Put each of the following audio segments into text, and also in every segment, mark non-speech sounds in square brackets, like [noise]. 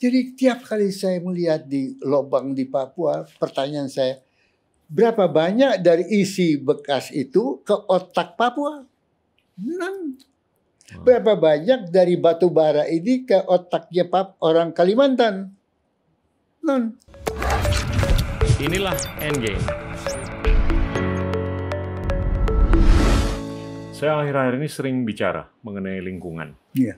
Jadi tiap kali saya melihat di lobang di Papua, pertanyaan saya, berapa banyak dari isi bekas itu ke otak Papua? Nang. Hmm. Berapa banyak dari batu bara ini ke otaknya pap orang Kalimantan? Non. Inilah Endgame. Saya akhir-akhir ini sering bicara mengenai lingkungan. Iya.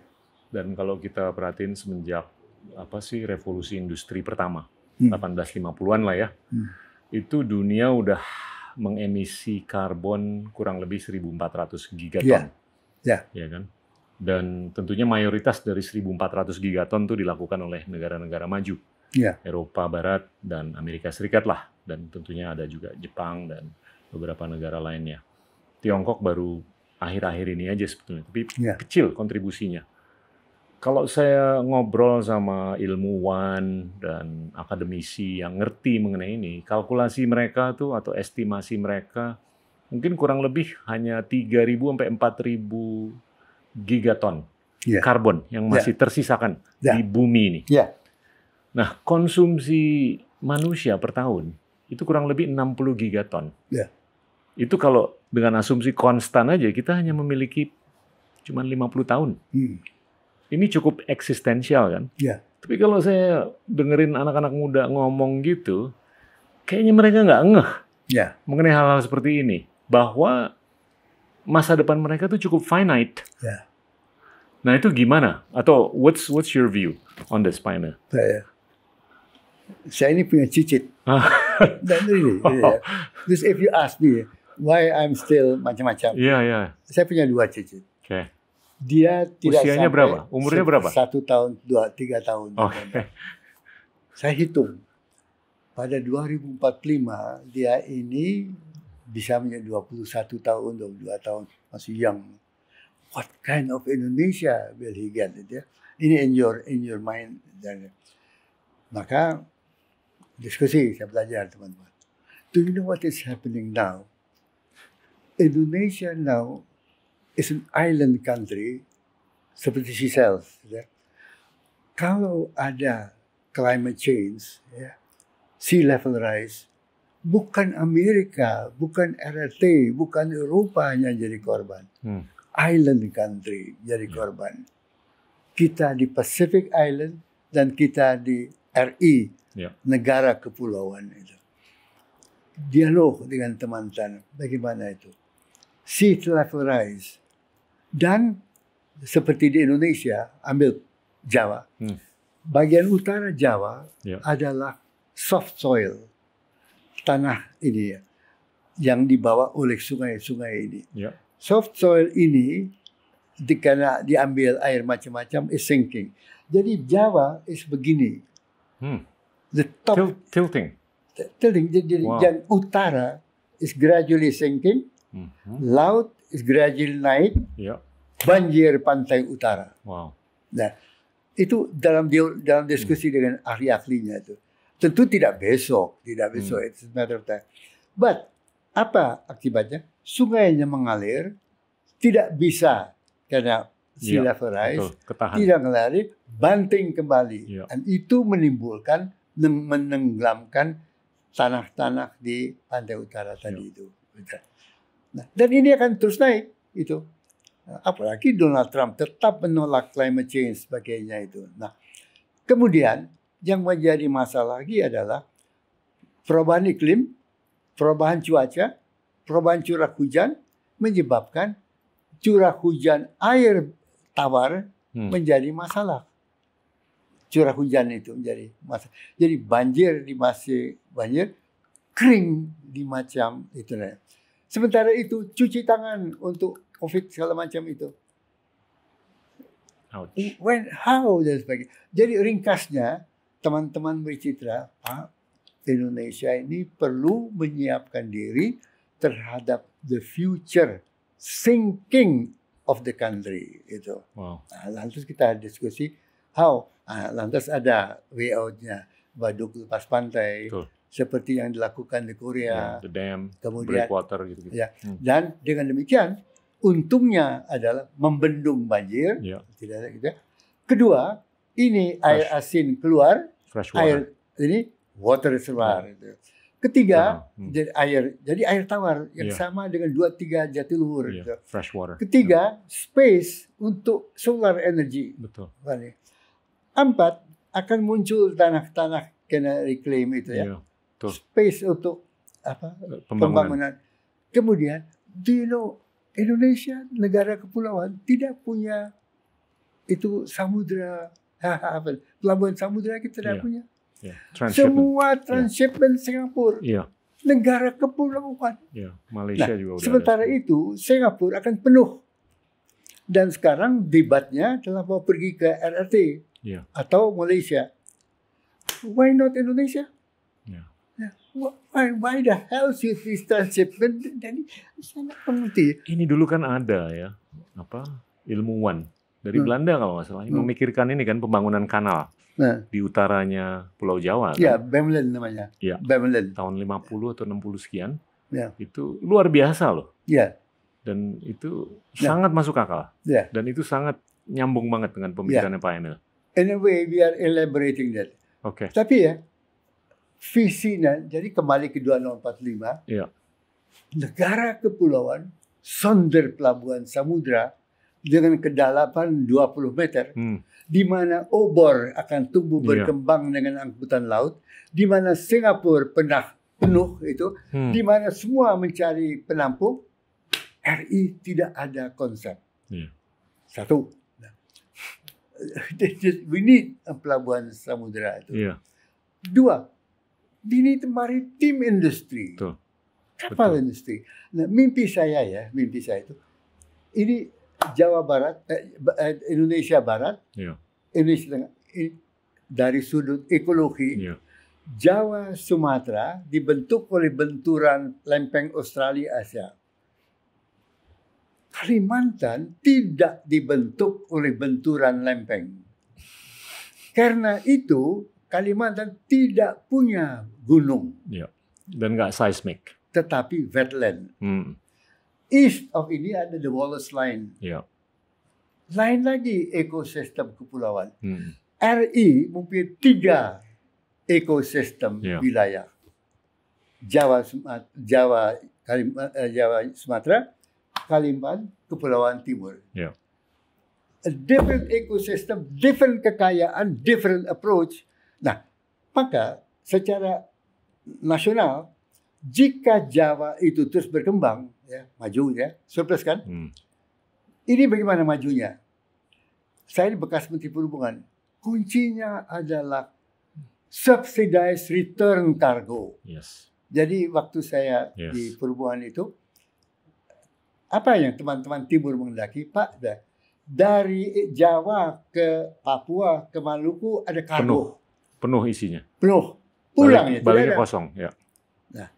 Dan kalau kita perhatiin semenjak apa sih revolusi industri pertama hmm. 1850-an lah ya. Hmm. Itu dunia udah mengemisi karbon kurang lebih 1400 gigaton. Iya. Yeah. Yeah. Ya iya kan? Dan tentunya mayoritas dari 1400 gigaton itu dilakukan oleh negara-negara maju. Yeah. Eropa Barat dan Amerika Serikat lah dan tentunya ada juga Jepang dan beberapa negara lainnya. Tiongkok baru akhir-akhir ini aja sebetulnya, tapi yeah. kecil kontribusinya. Kalau saya ngobrol sama ilmuwan dan akademisi yang ngerti mengenai ini, kalkulasi mereka tuh atau estimasi mereka mungkin kurang lebih hanya 3.000 sampai 4.000 gigaton yeah. karbon yang ya. masih yeah. tersisakan yeah. di bumi ini. Yeah. Nah, konsumsi manusia per tahun itu kurang lebih 60 gigaton. Yeah. Itu kalau dengan asumsi konstan aja kita hanya memiliki cuma 50 tahun. Hmm ini cukup eksistensial kan. Iya. Tapi kalau saya dengerin anak-anak muda ngomong gitu, kayaknya mereka nggak ngeh yeah. mengenai hal-hal seperti ini. Bahwa masa depan mereka tuh cukup finite. Yeah. Nah itu gimana? Atau what's what's your view on this, Pak Saya, saya ini punya cicit. Dan ah. [laughs] nah, ini, yeah. This if you ask me why I'm still macam-macam. Iya, yeah, iya. Saya punya dua cicit. Okay. Dia tidak Usianya sampai berapa? Umurnya berapa? Satu tahun, dua, tiga tahun. Okay. Saya hitung. Pada 2045 dia ini bisa menjadi 21 tahun, 22 tahun, masih young. What kind of Indonesia will he get? Ya? Ini in your in your mind. Dan, maka diskusi saya belajar teman-teman. Do you know what is happening now? Indonesia now is an island country seperti Seychelles. Ya. Kalau ada climate change, ya, sea level rise, bukan Amerika, bukan RRT, bukan Eropa yang jadi korban. Hmm. Island country jadi hmm. korban. Kita di Pacific Island dan kita di RI, e, yeah. negara kepulauan itu. Dialog dengan teman-teman, bagaimana itu? Sea level rise, dan seperti di Indonesia, ambil Jawa. Hmm. Bagian utara Jawa yeah. adalah soft soil, tanah ini ya, yang dibawa oleh sungai-sungai ini. Yeah. Soft soil ini dikena diambil air macam-macam is sinking. Jadi Jawa is begini. Hmm. The top Til tilting. Tilting. Jadi wow. yang utara is gradually sinking. Mm -hmm. Laut gradually naik, yeah. banjir pantai utara. Wow. Nah, itu dalam dalam diskusi hmm. dengan ahli-ahlinya itu. Tentu tidak besok, tidak besok, hmm. it's matter of time. But apa akibatnya? Sungainya mengalir, tidak bisa karena ya, rise Betul, tidak mengalir, banting kembali. yeah. Dan itu menimbulkan menenggelamkan tanah-tanah di pantai utara tadi yeah. itu. Nah, dan ini akan terus naik itu. Nah, apalagi Donald Trump tetap menolak climate change sebagainya itu. Nah, kemudian yang menjadi masalah lagi adalah perubahan iklim, perubahan cuaca, perubahan curah hujan menyebabkan curah hujan air tawar hmm. menjadi masalah. Curah hujan itu menjadi masalah. Jadi banjir di masih banjir, kering di macam itu. Sementara itu cuci tangan untuk COVID segala macam itu. When, how dan sebagainya. Jadi ringkasnya teman-teman bercitra, Pak, Indonesia ini perlu menyiapkan diri terhadap the future thinking of the country itu. Wow. Nah, lantas kita diskusi how. Nah, lantas ada way nya Baduk lepas pantai. Betul seperti yang dilakukan di Korea, yeah, the dam, kemudian water gitu. Ya. Hmm. Dan dengan demikian untungnya adalah membendung banjir, yeah. tidak gitu. Ya. Kedua, ini Fresh. air asin keluar, Fresh water. air ini water reservoir. Ya. Yeah. Ketiga, uh-huh. hmm. jadi air, jadi air tawar yang yeah. sama dengan dua tiga jatiluhur. Yeah. Gitu. Fresh water. Ketiga, yeah. Hmm. space untuk solar energy. Betul. Empat, akan muncul tanah-tanah kena reclaim itu ya. Yeah Betul. space untuk apa pembangunan. pembangunan. Kemudian, do you know Indonesia negara kepulauan tidak punya itu samudra [laughs] pelabuhan samudra kita tidak yeah. punya. Yeah. Iya, Semua iya. transshipment yeah. Singapura. Yeah. Negara kepulauan. Ya, Malaysia nah, juga udah sementara ada. itu Singapura akan penuh. Dan sekarang debatnya adalah mau pergi ke RRT ya. atau Malaysia. Why not Indonesia? Why, why the hell is this transshipment? Jadi sangat Ini dulu kan ada ya apa ilmuwan dari hmm. Belanda kalau nggak salah hmm. memikirkan ini kan pembangunan kanal nah. di utaranya Pulau Jawa. Ya kan? Bemlen namanya. Ya Bemlen. Tahun 50 atau 60 sekian. Ya. Itu luar biasa loh. Ya. Dan itu ya. sangat masuk akal. Ya. Dan itu sangat nyambung banget dengan pemikirannya ya. Pak Emil. In a way we are elaborating that. Oke. Okay. Tapi ya, visinya, jadi kembali ke 2045, ya. negara kepulauan sonder pelabuhan samudra dengan kedalaman 20 meter, hmm. di mana obor akan tumbuh iya. berkembang ya. dengan angkutan laut, di mana Singapura pernah penuh itu, hmm. di mana semua mencari penampung, RI tidak ada konsep. ya. Satu, nah, [laughs] we need pelabuhan samudera itu. ya. Dua, di maritim industri. Betul. Kapal Betul. industri. Nah, mimpi saya ya, mimpi saya itu ini Jawa Barat, eh, eh Indonesia Barat, yeah. Indonesia Tengah, dari sudut ekologi, yeah. Jawa Sumatera dibentuk oleh benturan lempeng Australia Asia. Kalimantan tidak dibentuk oleh benturan lempeng. Karena itu Kalimantan tidak punya gunung. Ya. Dan nggak seismik. Tetapi wetland. Hmm. East of ini ada the Wallace Line. Ya. Lain lagi ekosistem kepulauan. Hmm. RI e mempunyai tiga ekosistem ya. wilayah. Jawa, Jawa, eh, eh, Jawa, Sumatera, Kalimantan, Kepulauan Timur. Yeah. A different ecosystem, different kekayaan, different approach, Nah, maka secara nasional jika Jawa itu terus berkembang ya maju ya surplus kan hmm. ini bagaimana majunya saya di bekas menteri perhubungan kuncinya adalah subsidized return cargo yes. jadi waktu saya yes. di perhubungan itu apa yang teman-teman timur mendaki Pak dari Jawa ke Papua ke Maluku ada kargo Penuh penuh isinya. Penuh. Pulang Balik, ya. Baliknya kosong, ya. Nah,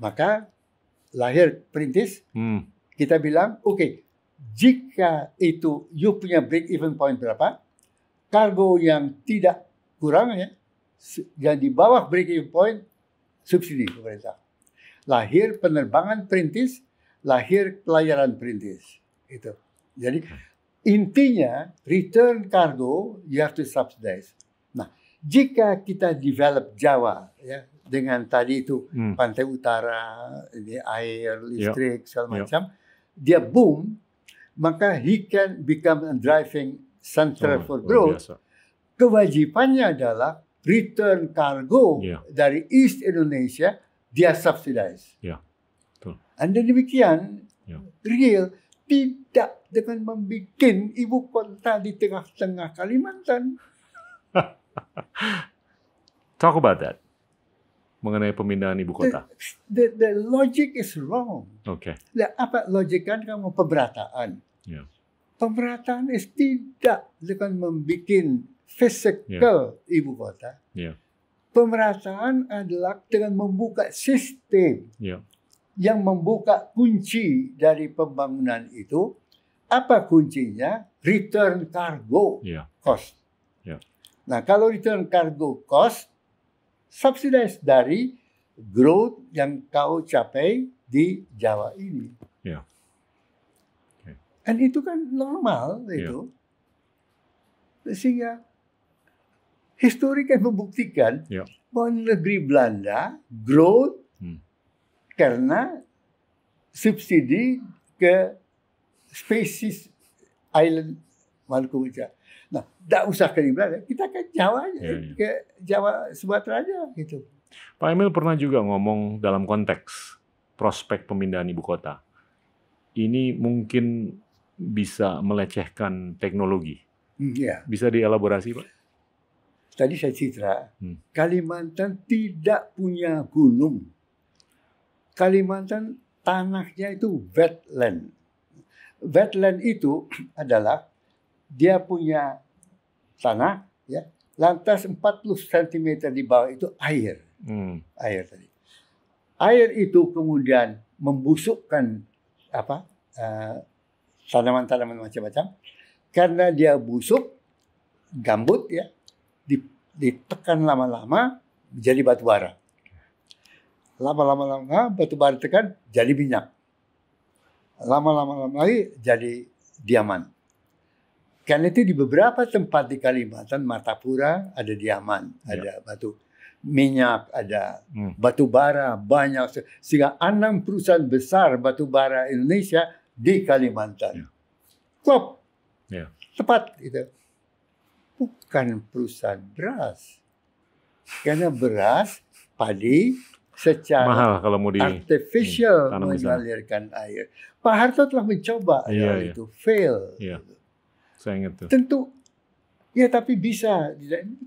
maka lahir perintis, hmm. kita bilang, oke, okay, jika itu you punya break even point berapa, kargo yang tidak kurang ya, yang di bawah break even point, subsidi pemerintah. Lahir penerbangan perintis, lahir pelayaran perintis. Itu. Jadi hmm. intinya return cargo you have to subsidize jika kita develop Jawa ya dengan tadi itu hmm. pantai utara, ini air, listrik yep. segala macam, yep. dia boom, maka he can become a driving center oh, for growth. oh, Kewajibannya adalah return cargo yeah. dari East Indonesia dia subsidize. Yeah. Betul. Anda demikian yeah. real tidak dengan membuat ibu kota di tengah-tengah Kalimantan. [laughs] [laughs] Talk about that mengenai pemindahan ibu kota. The, the, the logic is wrong. Oke. Okay. apa logik kan kamu Pemerataan Yeah. Pemberataan is tidak dengan membuat physical yeah. ibu kota. Yeah. Pemerataan adalah dengan membuka sistem yeah. yang membuka kunci dari pembangunan itu. Apa kuncinya? Return cargo yeah. cost. Nah, kalau return cargo cost, subsidized dari growth yang kau capai di Jawa ini. Yeah. Okay. Dan itu kan normal yeah. itu. Sehingga histori kan membuktikan yeah. bahwa negeri Belanda growth hmm. karena subsidi ke spesies island Maluku Utara. Nah, tidak usah ke Imran, kita ke Jawa aja, yeah, yeah. ke Jawa Sumatera aja gitu. Pak Emil pernah juga ngomong dalam konteks prospek pemindahan ibu kota. Ini mungkin bisa melecehkan teknologi. Hmm, iya. yeah. Bisa dielaborasi, Pak? Tadi saya citra, hmm. Kalimantan tidak punya gunung. Kalimantan tanahnya itu wetland. Wetland itu adalah dia punya tanah ya lantas 40 cm di bawah itu air hmm. air tadi air itu kemudian membusukkan apa eh, tanaman-tanaman macam-macam karena dia busuk gambut ya ditekan lama-lama jadi batu bara lama-lama lama batu bara tekan jadi minyak lama-lama lagi jadi diaman karena itu di beberapa tempat di Kalimantan, Martapura ada diaman, ya. ada batu minyak, ada hmm. batu bara banyak sehingga enam perusahaan besar batu bara Indonesia di Kalimantan. Ya. Klop. Ya. Tepat itu. Bukan perusahaan beras. Karena beras, padi secara Mahal kalau mau di, artificial hmm, mengalirkan air. Pak Harto telah mencoba ya, ya. itu fail. Ya saya ingat Tentu ya tapi bisa,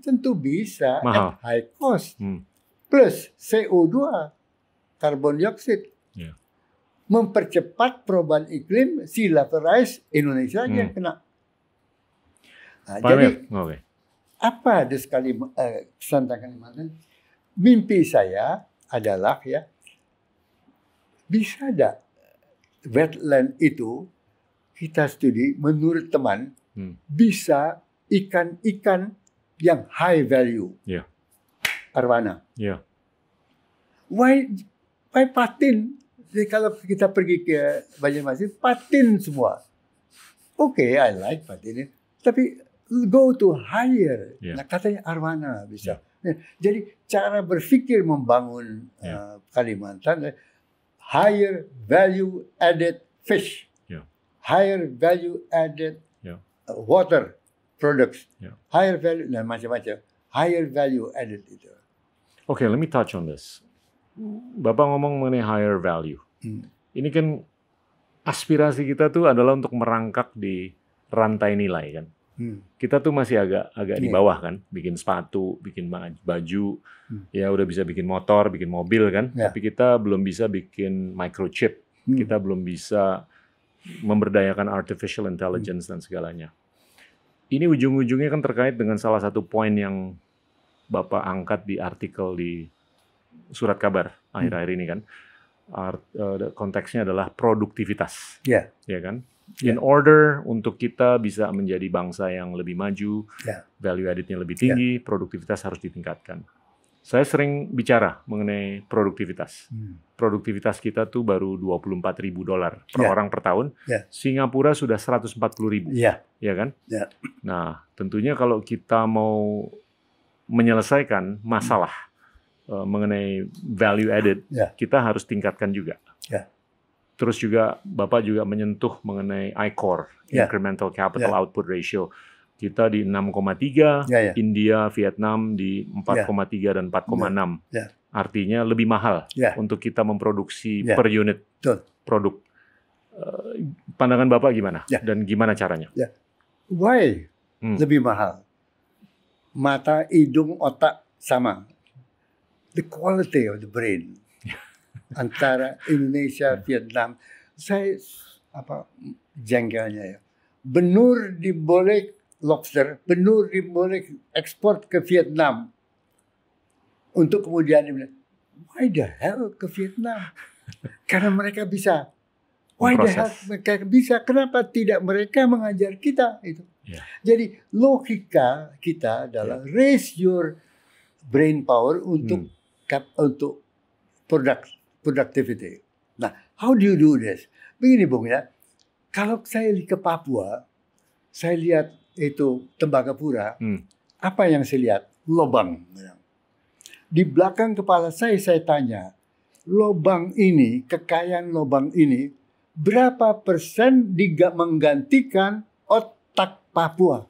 tentu bisa. Mahal. High cost. Hmm. Plus CO2, karbon dioksida. Ya. Yeah. Mempercepat perubahan iklim, rise Indonesia hmm. yang kena. Nah, jadi okay. apa ada sekali uh, Mimpi saya adalah ya bisa ada wetland itu kita studi menurut teman hmm. bisa ikan-ikan yang high value. Yeah. Arwana. Yeah. Why why patin? Jadi kalau kita pergi ke Banjarmasin, patin semua. Oke, okay, I like patin. Tapi go to higher. Yeah. Nah, katanya arwana bisa. Yeah. Ya. Jadi cara berpikir membangun yeah. Ya. uh, Kalimantan eh, higher value added fish. Yeah. Higher value added water products, yeah. higher value, nah macam-macam, higher value added itu. Oke, okay, let me touch on this. Bapak ngomong mengenai higher value. Hmm. Ini kan aspirasi kita tuh adalah untuk merangkak di rantai nilai kan. Hmm. Kita tuh masih agak agak yeah. di iya. bawah kan, bikin sepatu, bikin baju, hmm. ya udah bisa bikin motor, bikin mobil kan, yeah. tapi kita belum bisa bikin microchip, hmm. kita belum bisa memberdayakan artificial intelligence hmm. dan segalanya ini ujung-ujungnya kan terkait dengan salah satu poin yang Bapak angkat di artikel di surat kabar akhir-akhir ini kan. Art, uh, konteksnya adalah produktivitas. Iya. Yeah. Ya kan? Ya. In yeah. order untuk kita bisa menjadi bangsa yang lebih maju, yeah. value added-nya lebih tinggi, yeah. produktivitas harus ditingkatkan. Saya sering bicara mengenai produktivitas. Hmm. Produktivitas kita tuh baru 24 ribu dolar per yeah. orang per tahun. Yeah. Singapura sudah 140 ribu. Iya. Yeah. kan? Yeah. Nah, tentunya kalau kita mau menyelesaikan masalah hmm. Eh, mengenai value added, yeah. kita harus tingkatkan juga. Yeah. Terus juga Bapak juga menyentuh mengenai I-Core, yeah. incremental capital yeah. output ratio kita di 6,3, ya, ya. India, Vietnam di 4,3 ya. dan 4,6. Ya. Ya. Artinya lebih mahal ya. untuk kita memproduksi ya. per unit Betul. produk. Eh, pandangan Bapak gimana? Ya. Dan gimana caranya? Ya. Why hmm. lebih mahal? Mata, hidung, otak sama. The quality of the brain [laughs] antara Indonesia, Vietnam. Saya apa jengkelnya ya. Benur diboleh lobster penuh boleh ekspor ke Vietnam. Untuk kemudian dia bilang, why the hell ke Vietnam? [laughs] Karena mereka bisa. Why the hell mereka bisa? Kenapa tidak mereka mengajar kita itu? Yeah. Jadi logika kita adalah yeah. raise your brain power untuk hmm. untuk product productivity. Nah, how do you do this? Begini Bung ya, kalau saya ke Papua, saya lihat itu Tembagapura, hmm. apa yang saya lihat? Lobang. Di belakang kepala saya saya tanya, lobang ini, kekayaan lobang ini, berapa persen diga menggantikan otak Papua?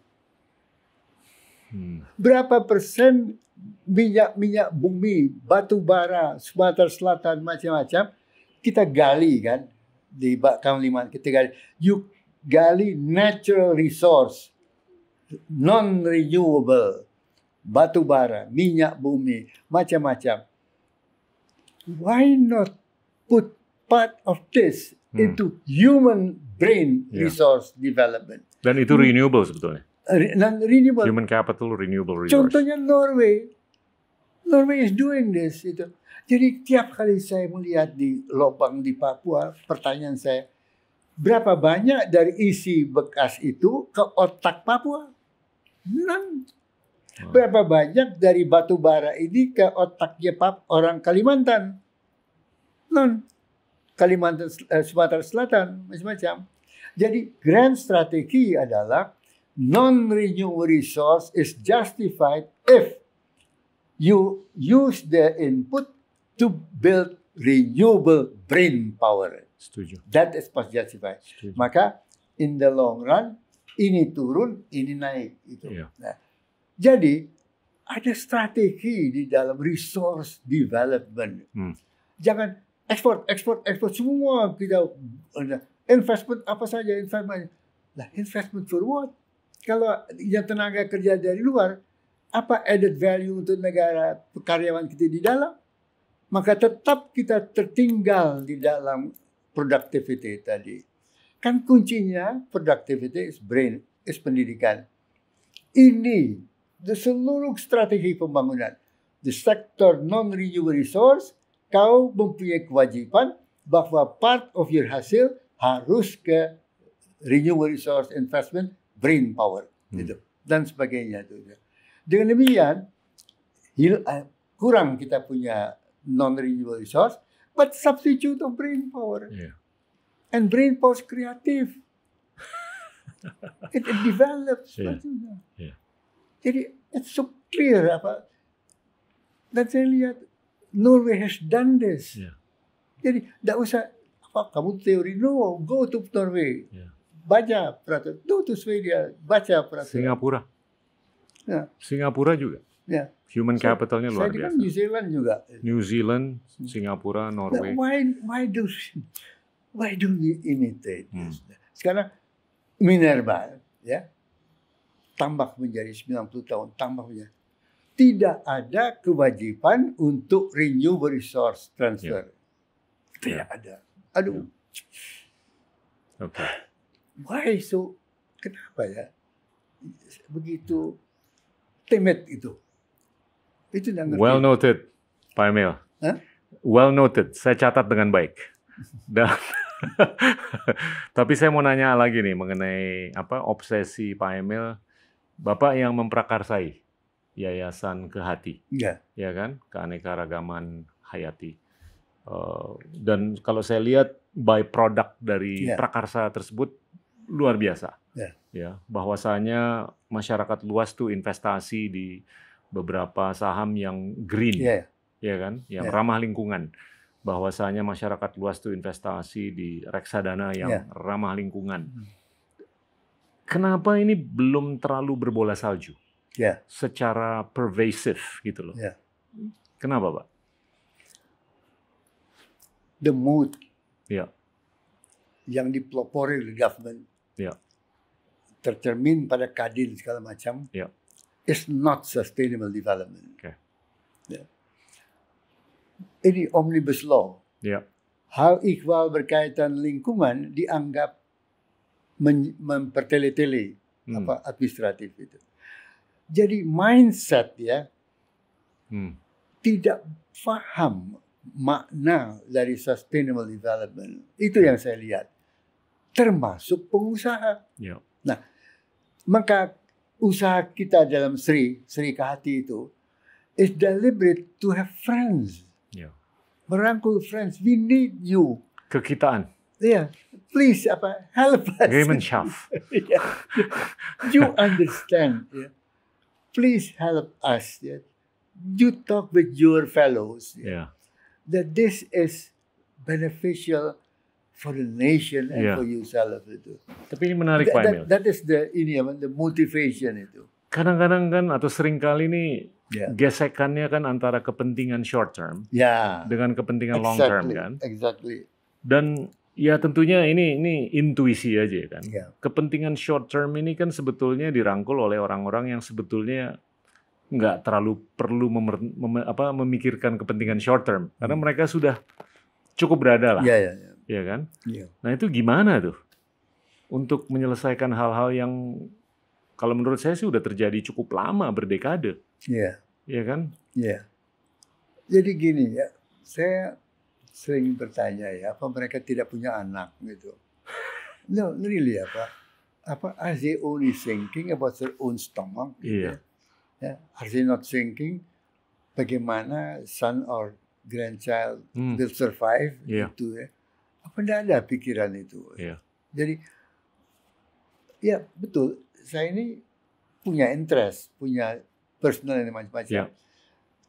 Hmm. Berapa persen minyak-minyak bumi, batu bara, Sumatera Selatan, macam-macam, kita gali kan di Bakam lima kita gali. You gali natural resource non-renewable, batu bara, minyak bumi, macam-macam. Why not put part of this hmm. into human brain yeah. resource development? Dan itu hmm. renewable sebetulnya. Non renewable. Human capital renewable resource. Contohnya Norway. Norway is doing this. Itu. Jadi tiap kali saya melihat di lubang di Papua, pertanyaan saya, berapa banyak dari isi bekas itu ke otak Papua? Hmm. Berapa banyak dari batu bara ini ke otaknya pap orang Kalimantan? Non. Kalimantan eh, Sumatera Selatan macam-macam. Jadi grand strategi adalah non-renewable resource is justified if you use the input to build renewable brain power. Setuju. That is justified. Maka in the long run ini turun, ini naik. Gitu. Iya. Nah, jadi ada strategi di dalam resource development. Hmm. Jangan ekspor, ekspor, ekspor semua kita investment apa saja investment. Lah investment for what? Kalau yang tenaga kerja dari luar, apa added value untuk negara karyawan kita di dalam? Maka tetap kita tertinggal di dalam productivity tadi. Kan kuncinya productivity is brain, is pendidikan. Ini the seluruh strategi pembangunan, the sector non-renewable resource, kau mempunyai kewajiban bahwa part of your hasil harus ke renewable resource investment, brain power, hmm. gitu, dan sebagainya. itu Dengan demikian, eh, kurang kita punya non-renewable resource, but substitute of brain power. Yeah and brain power kreatif. it, it develops. Yeah. Yeah. Jadi it's so clear apa. Dan saya lihat Norway has done this. Yeah. Jadi tidak usah apa kamu teori no go to Norway. Yeah. Baca peraturan. Go to Sweden, baca peraturan. Singapura. Yeah. Singapura juga. Yeah. Human so, capitalnya luar biasa. New Zealand juga. New Zealand, Singapura, Norway. why why do Why do we imitate hmm. this? Hmm. Sekarang Minerva, ya, tambah menjadi 90 tahun, tambahnya Tidak ada kewajiban untuk renew resource transfer. Yeah. Ya. Tidak yeah. ada. Aduh. Yeah. Hmm. Okay. Why so? Kenapa ya? Begitu temet itu. Itu Well noted, Pak Emil. Huh? Well noted. Saya catat dengan baik. Dan [laughs] tapi saya mau nanya lagi nih mengenai apa obsesi Pak Emil, Bapak yang memprakarsai Yayasan Kehati, ya, yeah. ya kan, keanekaragaman hayati. Eh, dan kalau saya lihat by product dari yeah. prakarsa tersebut luar biasa, yeah. ya, bahwasanya masyarakat luas tuh investasi di beberapa saham yang green, yeah. ya iya. iya kan, yang yeah. ramah lingkungan bahwasanya masyarakat luas itu investasi di reksadana yang yeah. ramah lingkungan. Hmm. Kenapa ini belum terlalu berbola salju? Yeah. Secara pervasif gitu loh. Yeah. Kenapa, Pak? The mood. Yeah. Yang dipelopori oleh government. Yeah. Tercermin pada kadin segala macam. Yeah. It's not sustainable development. Okay ini omnibus law. Ya. Hal ikhwal berkaitan lingkungan dianggap mempertele-tele hmm. apa administratif itu. Jadi mindset ya hmm. tidak paham makna dari sustainable development. Itu yang saya lihat. Termasuk pengusaha. Ya. Nah, maka usaha kita dalam Sri, Sri Kahati itu is deliberate to have friends merangkul friends. We need you. Kekitaan. Yeah, please, apa, help us. Gemeinschaft. [laughs] yeah. You understand. Yeah. Please help us. Yeah. You talk with your fellows. Yeah. yeah. That this is beneficial for the nation and yeah. for yourself itu. Tapi ini menarik Pak Emil. That, that is the ini apa, the motivation itu kadang-kadang kan atau seringkali nih yeah. gesekannya kan antara kepentingan short term yeah. dengan kepentingan exactly. long term kan. Exactly. Dan ya tentunya ini ini intuisi aja kan. Yeah. Kepentingan short term ini kan sebetulnya dirangkul oleh orang-orang yang sebetulnya nggak terlalu perlu memer, mem, apa, memikirkan kepentingan short term karena hmm. mereka sudah cukup berada lah. Ya, ya, ya. Iya yeah, yeah, yeah. kan? Yeah. Nah, itu gimana tuh? Untuk menyelesaikan hal-hal yang kalau menurut saya sih udah terjadi cukup lama berdekade. Iya. Iya kan? Iya. Jadi gini ya, saya sering bertanya ya, apa mereka tidak punya anak gitu? No, really apa? Apa are they only thinking about their own stomach? Gitu iya. Yeah. Ya, are they not thinking bagaimana son or grandchild hmm. will survive yeah. gitu ya? Apa tidak ada pikiran itu? Yeah. Jadi, ya betul saya ini punya interest, punya personal ini macam-macam. Yeah.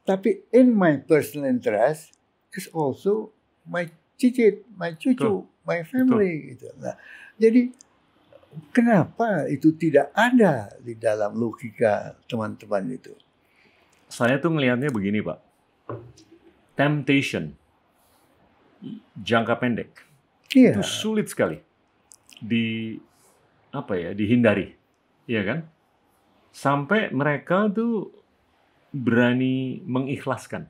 Tapi in my personal interest is also my cicit, my cucu, Betul. my family gitu. Nah, jadi kenapa itu tidak ada di dalam logika teman-teman itu? Saya tuh melihatnya begini, Pak. Temptation jangka pendek yeah. itu sulit sekali di apa ya dihindari Iya kan? Sampai mereka tuh berani mengikhlaskan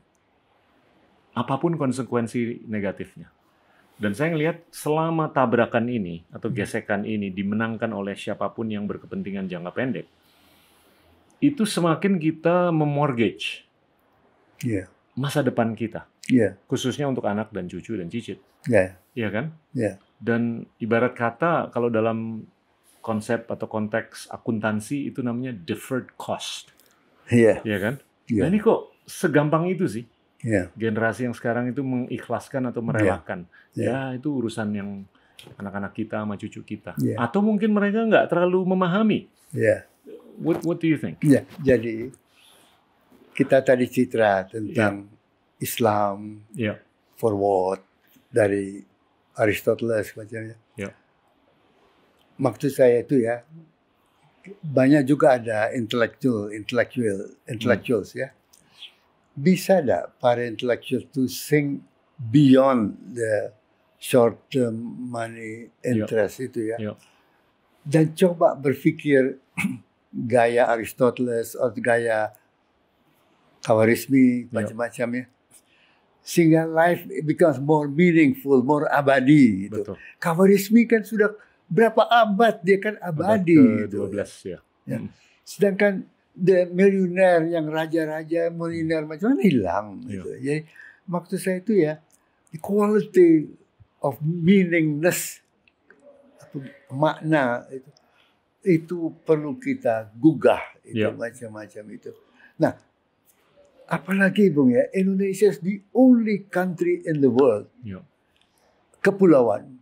apapun konsekuensi negatifnya. Dan saya ngelihat selama tabrakan ini atau hmm. gesekan ini dimenangkan oleh siapapun yang berkepentingan jangka pendek, itu semakin kita memortgage yeah. masa depan kita, yeah. khususnya untuk anak dan cucu dan cicit, yeah. Iya kan? Yeah. Dan ibarat kata kalau dalam konsep atau konteks akuntansi itu namanya deferred cost. Iya. Yeah. Iya kan? Yeah. Nah ini kok segampang itu sih? Yeah. Generasi yang sekarang itu mengikhlaskan atau iya. merelakan. Yeah. Yeah. Ya itu urusan yang anak-anak kita sama cucu kita. Yeah. Atau mungkin mereka nggak terlalu memahami. Yeah. What What do you think? yeah. jadi kita tadi citra tentang yeah. Islam yeah. forward dari Aristoteles macamnya. Yeah maksud saya itu ya banyak juga ada intelektual intelektual intellectuals hmm. ya. Bisa tidak para intelektual to think beyond the short term money iya. interest yep. itu ya. Yep. Iya. Dan coba berpikir [clears throat] gaya Aristoteles atau gaya Kawarismi iya. macam-macam ya. Sehingga life becomes more meaningful, more abadi gitu. Betul. Kawarismi kan sudah berapa abad dia kan abadi abad ke 12 gitu. ya. ya. Hmm. Sedangkan the millionaire yang raja-raja, millionaire macam mana hilang ya. gitu. Jadi maksud saya itu ya the quality of meaningness atau makna itu itu perlu kita gugah itu ya. macam-macam itu. Nah, apalagi Bung ya, Indonesia is the only country in the world. Ya. Kepulauan,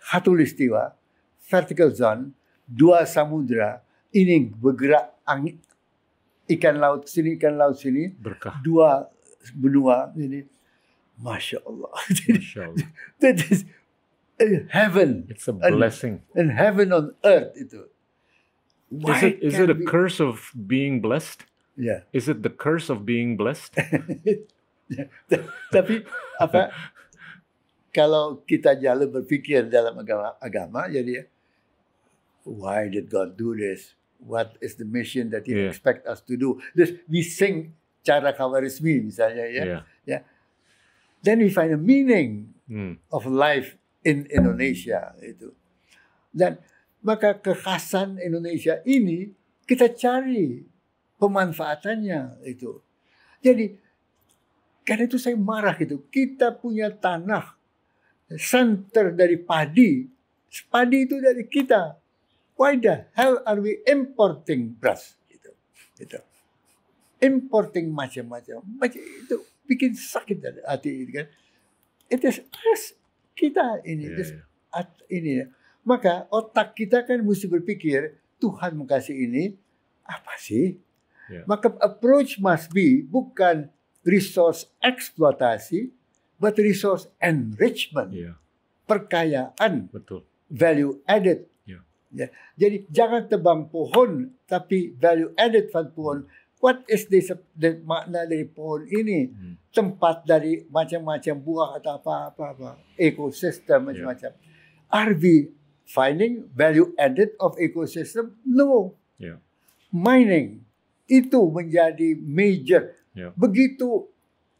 khatulistiwa, vertical zone, dua samudra, ini bergerak angin, ikan laut sini, ikan laut sini, Berkah. dua benua ini, masya Allah. Masya Allah. [laughs] That is heaven. It's a blessing. And, heaven on earth itu. Why is it, is it a curse of being blessed? Yeah. Is it the curse of being blessed? [laughs] Tapi apa? [laughs] kalau kita jalan berpikir dalam agama, agama jadi why did God do this? What is the mission that He yeah. expect us to do? This we sing cara kawarismi misalnya ya, yeah. ya. Then we find a meaning hmm. of life in Indonesia itu. Dan maka kekhasan Indonesia ini kita cari pemanfaatannya itu. Jadi karena itu saya marah gitu. Kita punya tanah, center dari padi. Padi itu dari kita why the hell are we importing beras? Gitu, gitu. Importing macam-macam, macam itu bikin sakit hati itu kan. It is us kita ini, yeah, yeah. At, ini. Maka otak kita kan mesti berpikir Tuhan mengkasih ini apa sih? Yeah. Maka approach must be bukan resource eksploitasi, but resource enrichment, yeah. perkayaan, Betul. value added Ya. Jadi jangan tebang pohon tapi value added pada pohon. What is this, the makna dari pohon ini? Hmm. Tempat dari macam-macam buah atau apa-apa, ekosistem ya. macam-macam. Yeah. Are we finding value added of ecosystem? No. Yeah. Mining itu menjadi major. Yeah. Begitu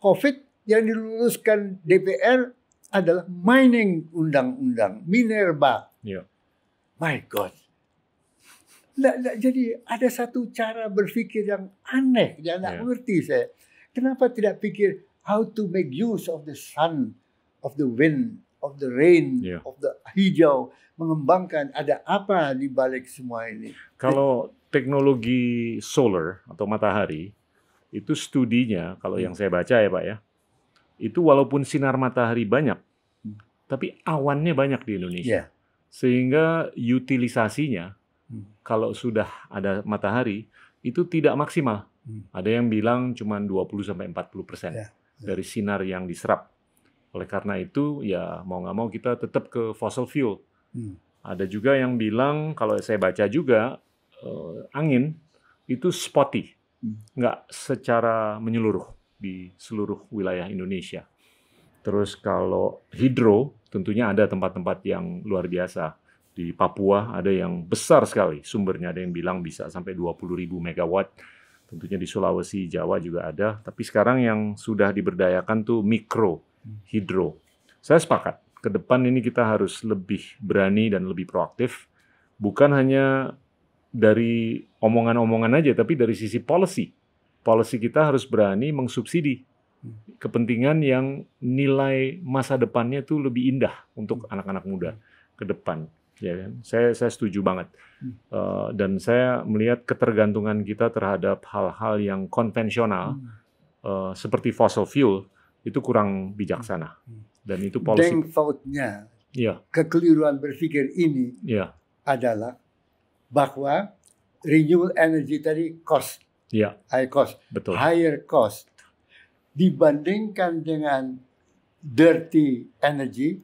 COVID yang diluluskan DPR adalah mining undang-undang Minerba. Yeah. My God. Nah, nah, jadi ada satu cara berpikir yang aneh, yang nggak yeah. Ya. ngerti saya. Kenapa tidak pikir how to make use of the sun, of the wind, of the rain, yeah. of the hijau, mengembangkan ada apa di balik semua ini? Kalau teknologi solar atau matahari itu studinya kalau yang saya baca ya Pak ya, itu walaupun sinar matahari banyak, hmm. tapi awannya banyak di Indonesia. Yeah sehingga utilisasinya hmm. kalau sudah ada matahari itu tidak maksimal. Hmm. Ada yang bilang cuma 20 sampai 40 persen yeah. Ya. dari sinar yang diserap. Oleh karena itu ya mau nggak mau kita tetap ke fossil fuel. Hmm. Ada juga yang bilang kalau saya baca juga eh, angin itu spotty, hmm. nggak secara menyeluruh di seluruh wilayah Indonesia. Terus kalau hidro, tentunya ada tempat-tempat yang luar biasa. Di Papua ada yang besar sekali sumbernya, ada yang bilang bisa sampai 20 ribu megawatt. Tentunya di Sulawesi, Jawa juga ada. Tapi sekarang yang sudah diberdayakan tuh mikro, hmm. hidro. Saya sepakat, ke depan ini kita harus lebih berani dan lebih proaktif. Bukan hanya dari omongan-omongan aja, tapi dari sisi policy. Policy kita harus berani mengsubsidi Hmm. kepentingan yang nilai masa depannya itu lebih indah untuk hmm. anak-anak muda hmm. ke depan. Ya kan? Saya saya setuju banget. Uh, dan saya melihat ketergantungan kita terhadap hal-hal yang konvensional uh, seperti fossil fuel itu kurang bijaksana. Dan itu policy. Deng fautnya. Ya. Kekeliruan berpikir ini ya. adalah bahwa renewable energy tadi cost. Ya. High cost. Betul. Higher cost dibandingkan dengan dirty energy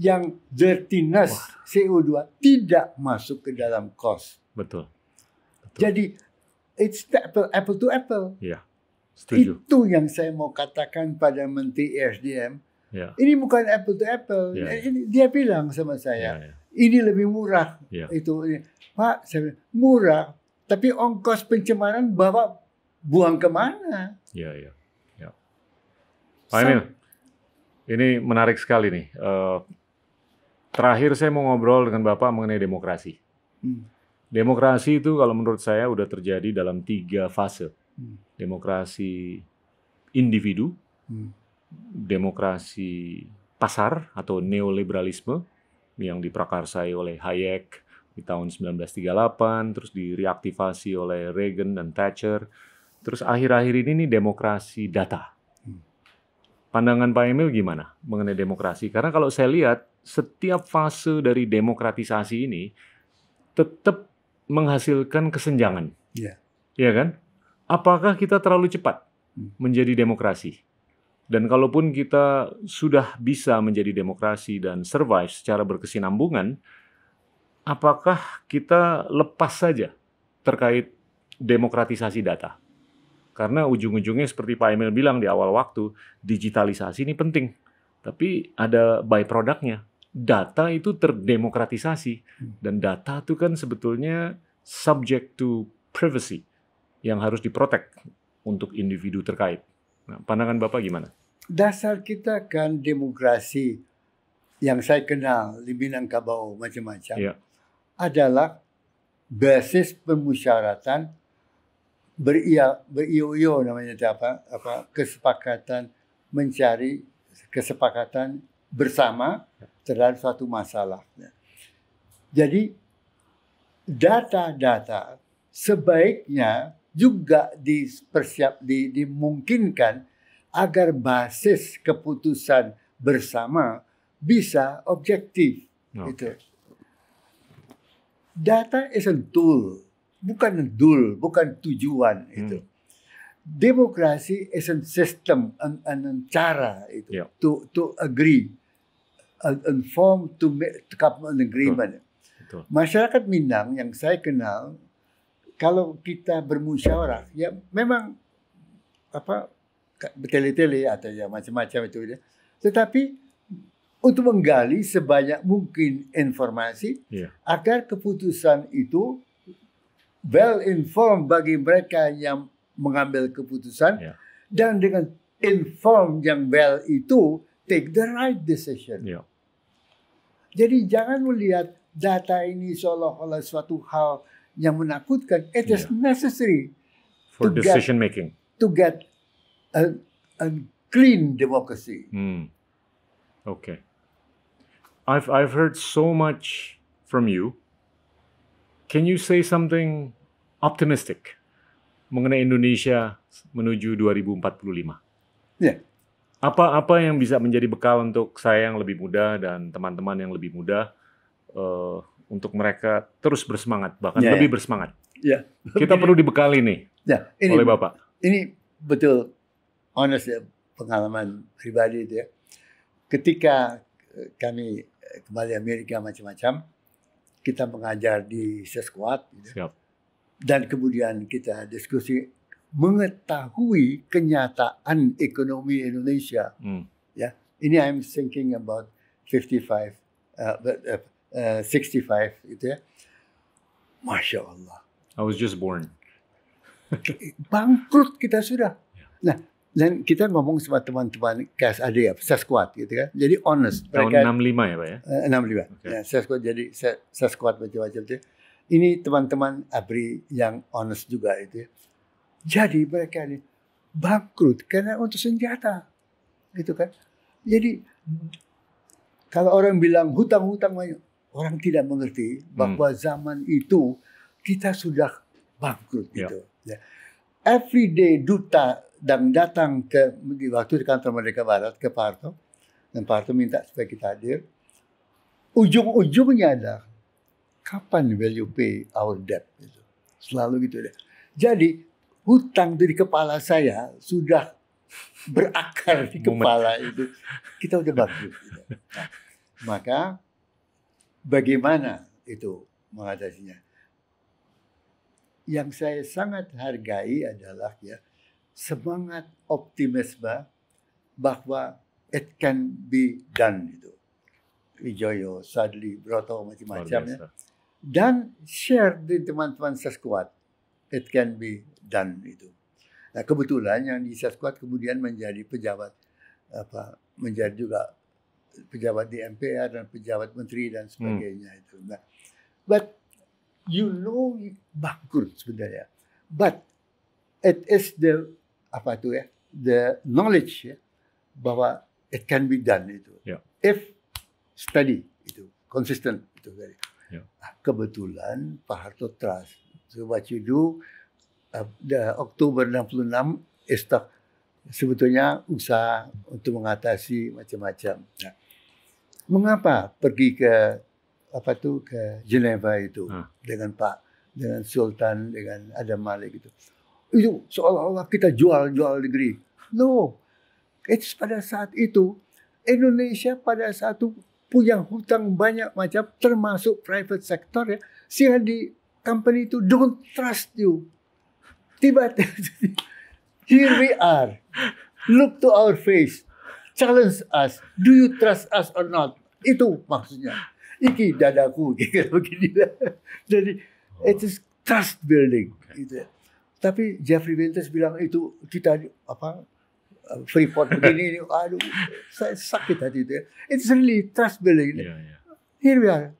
yang dirtiness Wah. CO2 tidak masuk ke dalam cost. Betul. Betul. Jadi it's apple apple to apple. Iya. Setuju. Itu yang saya mau katakan pada Menteri ESDM. Ya. Ini bukan apple to apple. Ya. Ini dia bilang sama saya, ya, ya. ini lebih murah. Ya. Itu Pak, saya bilang, murah, tapi ongkos pencemaran bawa buang kemana? Ya, ya. Pak Emil, ini menarik sekali nih. Eh, terakhir saya mau ngobrol dengan Bapak mengenai demokrasi. Hmm. Demokrasi itu kalau menurut saya udah terjadi dalam tiga fase. Hmm. Demokrasi individu, hmm. demokrasi pasar atau neoliberalisme yang diprakarsai oleh Hayek di tahun 1938, terus direaktivasi oleh Reagan dan Thatcher. Terus akhir-akhir ini nih demokrasi data. Pandangan Pak Emil gimana mengenai demokrasi? Karena kalau saya lihat setiap fase dari demokratisasi ini tetap menghasilkan kesenjangan. Iya. Iya kan? Apakah kita terlalu cepat hmm. menjadi demokrasi? Dan kalaupun kita sudah bisa menjadi demokrasi dan survive secara berkesinambungan, apakah kita lepas saja terkait demokratisasi data? Karena ujung-ujungnya seperti Pak Emil bilang di awal waktu, digitalisasi ini penting. Tapi ada by produknya. Data itu terdemokratisasi. Hmm. Dan data itu kan sebetulnya subject to privacy yang harus diprotek untuk individu terkait. Nah, pandangan Bapak gimana? Dasar kita kan demokrasi yang saya kenal di Minangkabau macam-macam ya. adalah basis pemusyaratan beria berio namanya itu apa apa kesepakatan mencari kesepakatan bersama terhadap suatu masalah. Jadi data-data sebaiknya juga dipersiap di, dimungkinkan agar basis keputusan bersama bisa objektif. Okay. Itu. Data is a tool bukan dul, bukan tujuan hmm. itu. Demokrasi is a system, an, an cara itu yeah. to to agree, and, form to make to come an agreement. Betul. Betul. Masyarakat Minang yang saya kenal, kalau kita bermusyawarah, ya memang apa bertele-tele atau ya macam-macam itu ya. Tetapi untuk menggali sebanyak mungkin informasi yeah. agar keputusan itu well informed bagi mereka yang mengambil keputusan yeah. dan dengan informed yang well itu take the right decision. Yeah. Jadi jangan melihat data ini seolah-olah suatu hal yang menakutkan. It is yeah. necessary for decision get, making to get a, a clean democracy. Hmm. Okay. I've I've heard so much from you Can you say something optimistic mengenai Indonesia menuju 2045? Yeah. Apa apa yang bisa menjadi bekal untuk saya yang lebih muda dan teman-teman yang lebih muda uh, untuk mereka terus bersemangat bahkan yeah, ya. lebih yeah. bersemangat. Yeah. Kita perlu dibekali nih. Yeah. oleh Bapak. Ini betul honest ya pengalaman pribadi itu ya. Ketika kami kembali Amerika macam-macam, kita mengajar di seskuat. Gitu. Siap. Dan kemudian kita diskusi mengetahui kenyataan ekonomi Indonesia. Hmm. Ya, ini I'm thinking about 55, uh, uh, uh, 65 itu ya. Masya Allah. I was just born. bangkrut kita sudah. Ya. Nah, dan kita ngomong sama teman-teman KSAD ya, Sasquatch gitu kan. Jadi honest. Tahun mereka, 65 ya Pak ya? 65. Okay. Ya, Sasquatch jadi Sasquatch macam-macam itu. Ini teman-teman ABRI yang honest juga itu ya. Jadi mereka ini bangkrut karena untuk senjata. Gitu kan. Jadi kalau orang bilang hutang-hutang banyak, orang tidak mengerti hmm. bahwa hmm. zaman itu kita sudah bangkrut ya. gitu. Yeah. Ya. Every day duta dan datang ke di waktu di kantor Merdeka Barat ke Parto dan Parto minta supaya kita hadir. Ujung-ujungnya adalah kapan will you pay our debt? Gitu. Selalu gitu deh. Ya. Jadi hutang dari kepala saya sudah berakar di kepala itu. Kita udah bagus. Gitu. Nah, maka bagaimana itu mengatasinya? Yang saya sangat hargai adalah ya semangat optimisme bahwa it can be done itu. Wijoyo, Sadli, Broto, macam-macam ya. Dan share di teman-teman seskuat. It can be done itu. Nah, kebetulan yang di seskuat kemudian menjadi pejabat apa menjadi juga pejabat di MPR dan pejabat menteri dan hmm. sebagainya hmm. itu. Nah, but you know bangkrut sebenarnya. But it is the apa itu ya the knowledge ya bahwa it can be done itu yeah. if study itu konsisten itu tadi ya. nah, kebetulan Pak Harto Trust so what you do uh, the Oktober 66 is the, sebetulnya usaha untuk mengatasi macam-macam nah, mengapa pergi ke apa tuh ke Geneva itu ah. dengan Pak dengan Sultan dengan Adam Malik itu itu seolah-olah kita jual-jual negeri. No, it's pada saat itu Indonesia pada saat itu punya hutang banyak macam termasuk private sector ya sehingga di company itu don't trust you. Tiba-tiba [laughs] here we are. Look to our face. Challenge us. Do you trust us or not? Itu maksudnya. Iki dadaku [laughs] gitu begini. Jadi it is trust building gitu. Tapi Jeffrey Benitez bilang itu kita apa eh, Freeport begini, aduh, saya sakit hati itu. Ya. It's really trust building. Yeah, yeah. Here we are.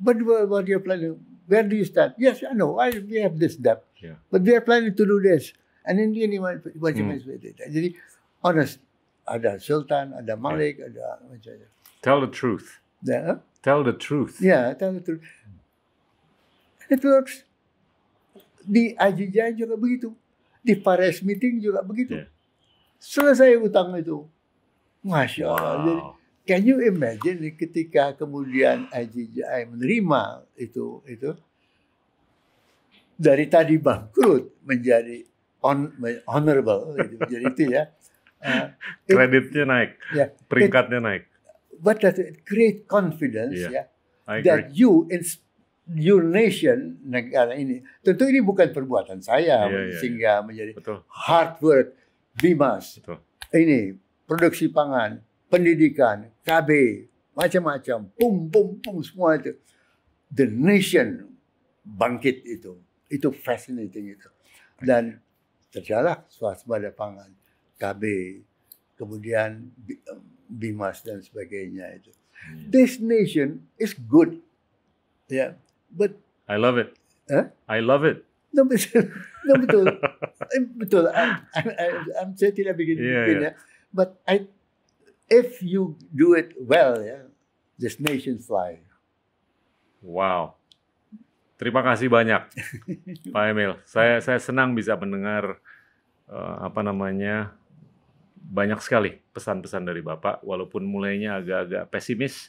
But what are you planning? Where do you start? Yes, I know. I, we have this debt. Yeah. But we are planning to do this. And in the end, what you mean with it. Jadi, honest. Ada Sultan, ada Malik, yeah. ada macam-macam. Tell the truth. Yeah. Tell the truth. Yeah, tell the truth. It works. Di Ajijan juga begitu. Di Paris meeting juga begitu. Yeah. Selesai utang itu. Masya Allah. Jadi, can you imagine ketika kemudian Ajijan eh, menerima itu itu dari tadi bangkrut menjadi on, honorable gitu. jadi itu ya uh, [laughs] kreditnya naik yeah, peringkatnya naik but that it create confidence iya. ya yeah, that you in your nation negara ini. Tentu ini bukan perbuatan saya yeah, yeah, iya. sehingga yeah. menjadi Betul. hard work Bimas. Betul. Ini produksi pangan, pendidikan, KB, macam-macam, pum pum pum semua itu. The nation bangkit itu. Itu fascinating itu. Dan terjalah swasembada pangan, KB, kemudian Bimas dan sebagainya itu. Yeah. Hmm. This nation is good. Ya. Yeah But I love it. Huh? I love it. No, betul. [laughs] No, betul. [laughs] Eh, betul. I'm, I'm, I'm certainly beginning. bikin yeah, begin. yeah. Ya. But I, if you do it well, yeah, ya, this nation fly. Wow. Terima kasih banyak, [laughs] Pak Emil. Saya saya senang bisa mendengar uh, apa namanya banyak sekali pesan-pesan dari Bapak, walaupun mulainya agak-agak pesimis,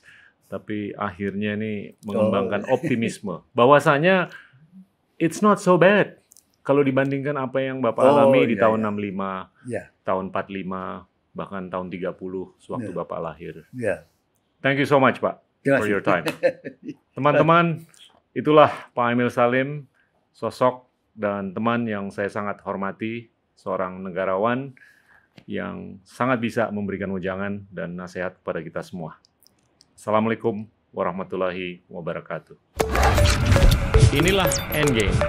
tapi akhirnya ini mengembangkan oh. optimisme bahwasanya it's not so bad kalau dibandingkan apa yang Bapak oh, alami iya, di tahun iya. 65, yeah. tahun 45, bahkan tahun 30 sewaktu yeah. Bapak lahir. Yeah. Thank you so much, Pak, for your time. [laughs] Teman-teman, itulah Pak Emil Salim, sosok dan teman yang saya sangat hormati, seorang negarawan yang sangat bisa memberikan ujangan dan nasihat kepada kita semua. Assalamualaikum warahmatullahi wabarakatuh. Inilah Endgame.